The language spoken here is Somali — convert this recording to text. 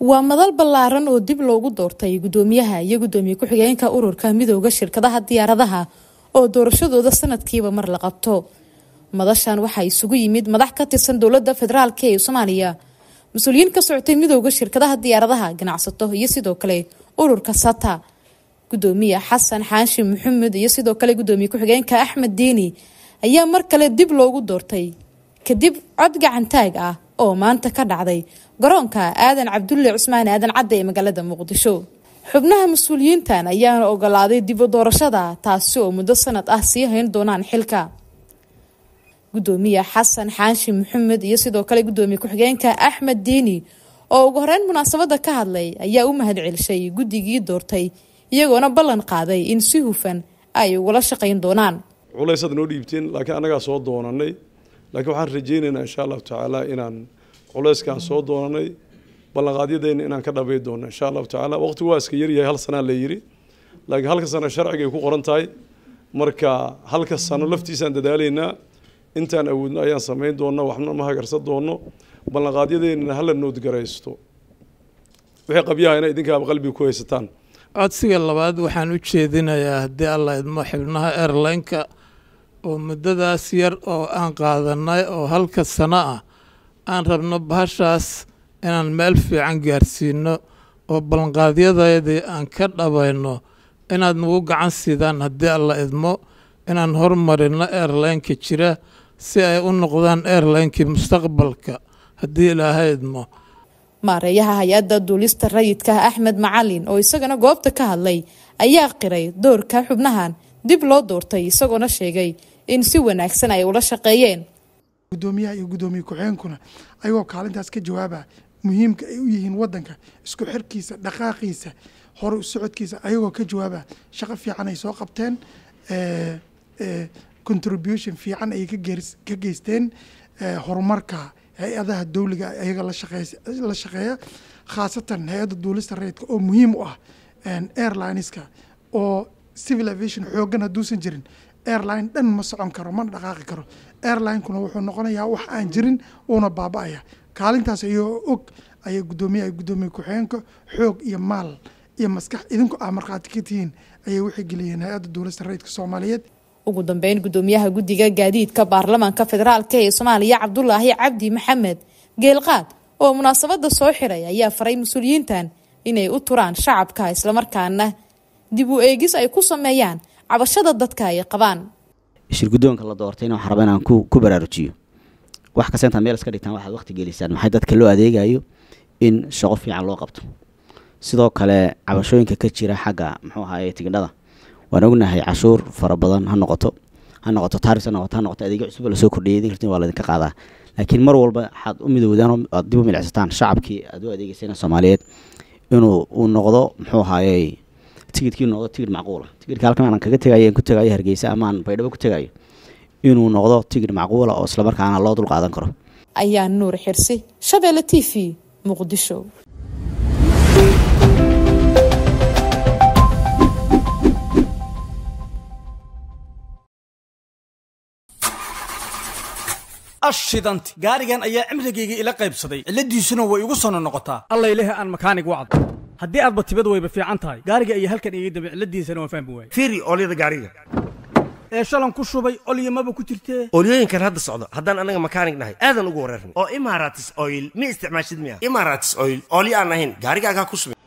waa madal ballaaran oo dib loogu doortay gudoomiyaha iyo gudoomiye ku-xigeenka ururka midooda shirkadaha diyaaradaha oo doorashadooda sanadkiiba mar la qabto madashan waxaa isugu yimid madax ka tirsan dowladda federaalk ee soomaaliya mas-uuliyiin ka socotay midooda shirkadaha diyaaradaha ganacsato iyo sidoo kale ururka sata gudoomiye xasan xaashi maxamed iyo sidoo kale gudoomiye ku-xigeenka axmed diini ayaa mar kale dib loogu doortay kadib cod gacantaag ah oo maanta ka dhacday garoonka aadan cabdulle cusmaan aadan cadde ee magaalada muqdisho xubnaha mas-uuliyiintan ayaana ogolaaday dib u doorashada taasi oo muddo sanad ah sii hayn doonaan xilka gudoomiye xasan xaashi muxamed iyo sidoo kale gudoomiye ku-xigeenka axmed diini oo ugu horeyn munaasabada ka hadlay ayaa u mahadcelishay guddigii doortay iyagoona ballan qaaday in si hufan ay ugula shaqayn doonaan culays noo dhiibteen laakiin annagaa soo doonanay laakiin waxaan rajaynaynaa insha allahu tacaala inaan culeyskaan soo doonanay ballanqaadyadeenna inaan ka dhabay doonno insha allahu tacala waqtigu waa iska yaryahay hal sanaa la yidhi laakiin halka sano sharciga ay ku qoran tahay marka halka sano laftiisaan dadaalaynaa intaan awoodno ayaan samayn doonnaa waxna ma hagarsan doonno ballanqaadyadeenna hala noodgaraysto wixii qabyahayna idinkaaba qalbiga ku haysataan codsiga labaad waxaan u jeedinayaa haddii allah idmo xibnaha airlineka oo muddadaas yar oo aan qaadanay oo halka sano ah aan rabno bahashaas inaan meel fiican gaarsiinno oo ballanqaadyadeedii aan ka dhabayno inaad nagu gacan siidaan haddii alla idmo inaan hormarinno airlaynka jira si ay u noqdaan airlaynkii mustaqbalka haddii ilaahay idmo maareeyaha hay-adda duulista rayidka axmed macalin oo isagana goobta ka hadlay ayaa qiray doorka xubnahan dib loo doortay isagoona sheegay in si wanaagsan ay ula shaqeeyeen gudoomiyaha iyo gudoomiye ku xeenkuna ayagoo kaalintaas ka jawaaba muhiimka ay u yihiin wadanka isku xirkiisa dhaqaaqiisa hore u socodkiisa ayagoo ka jawaaba shaqo fiican ay soo qabteen eh, eh, contribution fiican ayy ka geysteen eh, horumarka hay-adaha dowliga ayaga la shaqeeya khaasatan hay-adda duulista rayidka oo muhiim u ah airlineska oo civil aviation xooggan hadduusan jirin airline dhan ma socon karo mana dhaqaaqi karo airlinekuna wuxuu noqonayaa wax aan jirin uuna baaba-aya kaalintaas iyoo og ayay guddoomiye ay guddoomiye ku-xigeenka xoog iyo maal iyo maskax idinku ah markhaati ka tihiin ayay waxay geliyeen hay-adda duulista rayidka soomaaliyeed ugu dambeyn gudoomiyaha guddiga gaadiidka baarlamaanka federaalka ee soomaaliya cabdulaahi cabdi maxamed geelqaad oo munaasabadda soo xiray ayaa faray mas-uuliyiintan inay u turaan shacabka islamarkaana dib u eegis ay ku sameeyaan cabashada dadka ay qabaan shirgudoonka la doortay inaan xaraba inaan ku baraarujiyo wax kasta meel iska dhigtaan waxaad waqti gelisaan maxay dadka loo adeegayo in shaqo fiican loo qabto sidoo kale cabashooyinka ka jira xagga muxuu ahaayey tigidhada waan ognahay cashuur fara badan ha noqoto ha noqoto taris ha noqoto ha noqoto adeegyo cusub lasoo kordhiyay idinka waa laydinka qaadaa laakiin mar walba waxaad u midoowdaan aad dib u milicsataan shacabkii aad u adeegeysayna soomaaliyeed inuu uu noqdo muxuu ahaayey tigidkii noqdo tigid macquula tigidka halkan aanan kaga tegayo ku tegayo hargeysa amaan baydhabo ku tegayo inuu noqdo tigid macquula oo islamarkaana loo dul qaadan karo ayaa nuur xirsi shabeelle t v muqdisho ashidanti gaarigan ayaa cimrigayga ila qaybsaday ciladiisuna way igu sono noqotaa allaileh aan makaanig wacdo haddii aadba tibad wayba fiican tahay gaariga iyo halkan iga dambe ciladiisana waan fahmi waaye fiiri oolyada gaariga ee shalan ku shubay olyamaba ku jirtee olyooyinkan hadda socda haddaan annaga makaanig nahay aadan ugu wareernay oo imaratis oil ma isticmaashid miya imaratis oil olyo aan ahayn gaarigaagaa ku shubay